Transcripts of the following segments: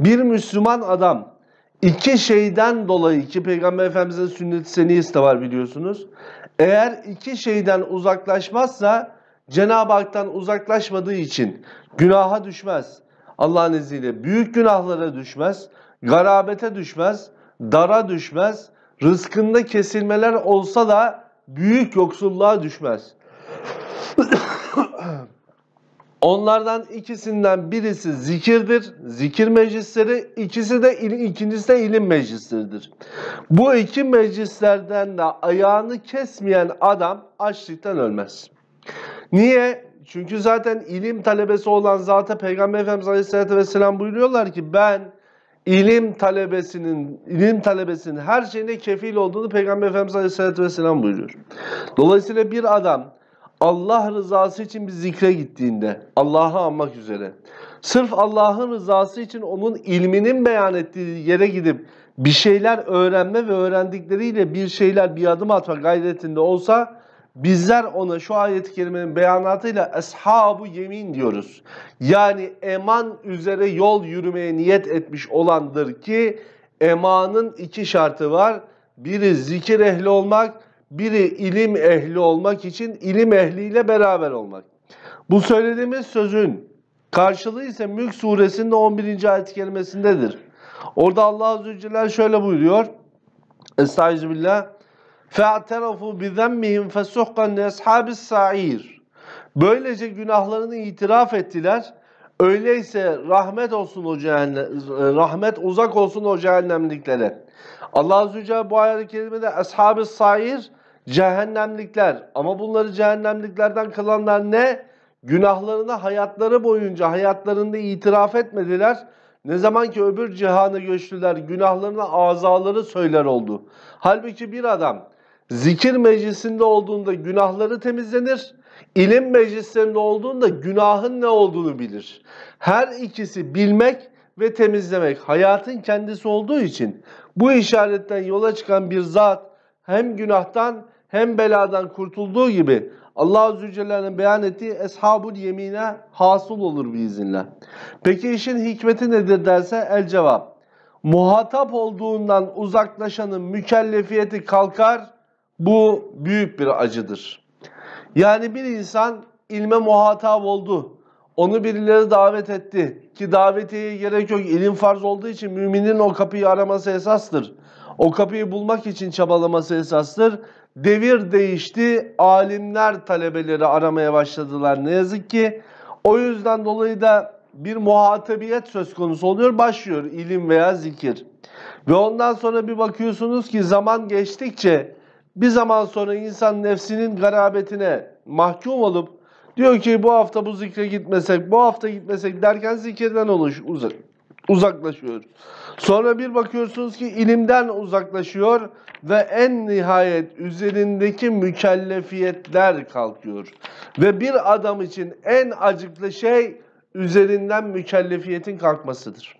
Bir Müslüman adam iki şeyden dolayı ki Peygamber Efendimiz'in sünnet-i seniyesi de var biliyorsunuz. Eğer iki şeyden uzaklaşmazsa Cenab-ı Hak'tan uzaklaşmadığı için günaha düşmez. Allah'ın izniyle büyük günahlara düşmez, garabete düşmez, dara düşmez, rızkında kesilmeler olsa da büyük yoksulluğa düşmez. Onlardan ikisinden birisi zikirdir, zikir meclisleri, ikisi de ikincisi de ilim meclisleridir. Bu iki meclislerden de ayağını kesmeyen adam açlıktan ölmez. Niye? Çünkü zaten ilim talebesi olan zaten Peygamber Efendimiz Aleyhisselatü Vesselam buyuruyorlar ki ben ilim talebesinin ilim talebesinin her şeyine kefil olduğunu Peygamber Efendimiz Aleyhisselatü Vesselam buyuruyor. Dolayısıyla bir adam Allah rızası için bir zikre gittiğinde, Allah'ı anmak üzere, sırf Allah'ın rızası için onun ilminin beyan ettiği yere gidip bir şeyler öğrenme ve öğrendikleriyle bir şeyler bir adım atma gayretinde olsa bizler ona şu ayet-i kerimenin beyanatıyla eshabu yemin diyoruz. Yani eman üzere yol yürümeye niyet etmiş olandır ki emanın iki şartı var. Biri zikir ehli olmak, biri ilim ehli olmak için ilim ehliyle beraber olmak. Bu söylediğimiz sözün karşılığı ise Mülk suresinin 11. ayet kelimesindedir. Orada Allah Azze ve Celle şöyle buyuruyor. Estağfirullah. فَاَعْتَرَفُوا بِذَنْمِهِمْ فَسُحْقًا لِأَصْحَابِ السَّعِيرِ Böylece günahlarını itiraf ettiler. Öyleyse rahmet olsun o cehennem, rahmet uzak olsun o cehennemliklere. Allah Azze ve Celle bu ayet-i kerimede ashab-ı sair cehennemlikler. Ama bunları cehennemliklerden kılanlar ne? Günahlarını hayatları boyunca hayatlarında itiraf etmediler. Ne zaman ki öbür cihana göçtüler günahlarına azaları söyler oldu. Halbuki bir adam zikir meclisinde olduğunda günahları temizlenir. İlim meclislerinde olduğunda günahın ne olduğunu bilir. Her ikisi bilmek ve temizlemek hayatın kendisi olduğu için bu işaretten yola çıkan bir zat hem günahtan hem beladan kurtulduğu gibi Allah Azze ve Celle'nin beyan ettiği eshabul yemine hasıl olur biiznillah. Peki işin hikmeti nedir derse el cevap. Muhatap olduğundan uzaklaşanın mükellefiyeti kalkar. Bu büyük bir acıdır. Yani bir insan ilme muhatap oldu. Onu birileri davet etti ki davetiye gerek yok. ilim farz olduğu için müminin o kapıyı araması esastır. O kapıyı bulmak için çabalaması esastır devir değişti. Alimler talebeleri aramaya başladılar ne yazık ki. O yüzden dolayı da bir muhatabiyet söz konusu oluyor. Başlıyor ilim veya zikir. Ve ondan sonra bir bakıyorsunuz ki zaman geçtikçe bir zaman sonra insan nefsinin garabetine mahkum olup diyor ki bu hafta bu zikre gitmesek, bu hafta gitmesek derken zikirden oluş, uzak, uzaklaşıyor. Sonra bir bakıyorsunuz ki ilimden uzaklaşıyor ve en nihayet üzerindeki mükellefiyetler kalkıyor. Ve bir adam için en acıklı şey üzerinden mükellefiyetin kalkmasıdır.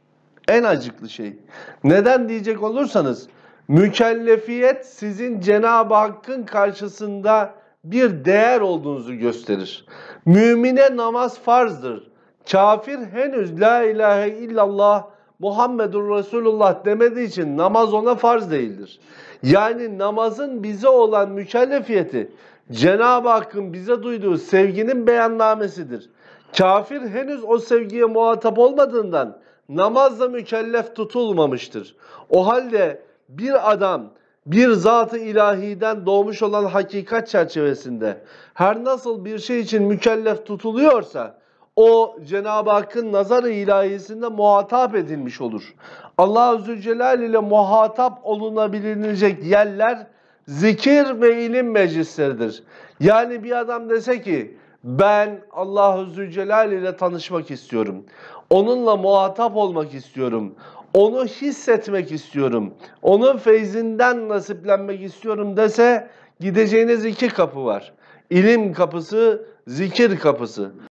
En acıklı şey. Neden diyecek olursanız mükellefiyet sizin Cenab-ı Hakk'ın karşısında bir değer olduğunuzu gösterir. Mümine namaz farzdır. Kafir henüz la ilahe illallah Muhammedur Resulullah demediği için namaz ona farz değildir. Yani namazın bize olan mükellefiyeti Cenab-ı Hakk'ın bize duyduğu sevginin beyannamesidir. Kafir henüz o sevgiye muhatap olmadığından namazla mükellef tutulmamıştır. O halde bir adam bir zatı ilahiden doğmuş olan hakikat çerçevesinde her nasıl bir şey için mükellef tutuluyorsa o Cenab-ı Hakk'ın nazar-ı ilahisinde muhatap edilmiş olur. Allah-u Zülcelal ile muhatap olunabilinecek yerler zikir ve ilim meclisleridir. Yani bir adam dese ki ben Allah-u Zülcelal ile tanışmak istiyorum. Onunla muhatap olmak istiyorum. Onu hissetmek istiyorum. Onun feyzinden nasiplenmek istiyorum dese gideceğiniz iki kapı var. İlim kapısı, zikir kapısı.